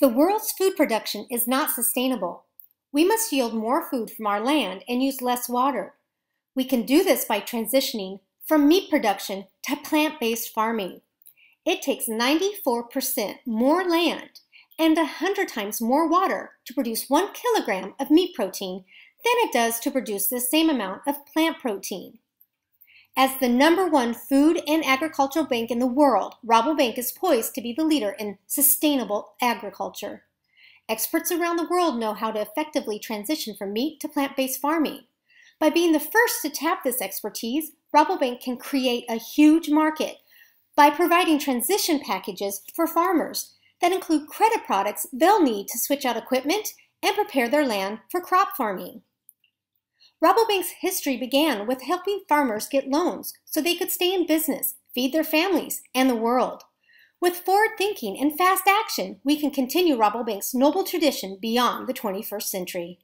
The world's food production is not sustainable. We must yield more food from our land and use less water. We can do this by transitioning from meat production to plant-based farming. It takes 94% more land and 100 times more water to produce 1 kilogram of meat protein than it does to produce the same amount of plant protein. As the number one food and agricultural bank in the world, Rabobank is poised to be the leader in sustainable agriculture. Experts around the world know how to effectively transition from meat to plant based farming. By being the first to tap this expertise, Rabobank can create a huge market by providing transition packages for farmers that include credit products they'll need to switch out equipment and prepare their land for crop farming. Robobank's history began with helping farmers get loans so they could stay in business, feed their families, and the world. With forward thinking and fast action, we can continue Robobank's noble tradition beyond the 21st century.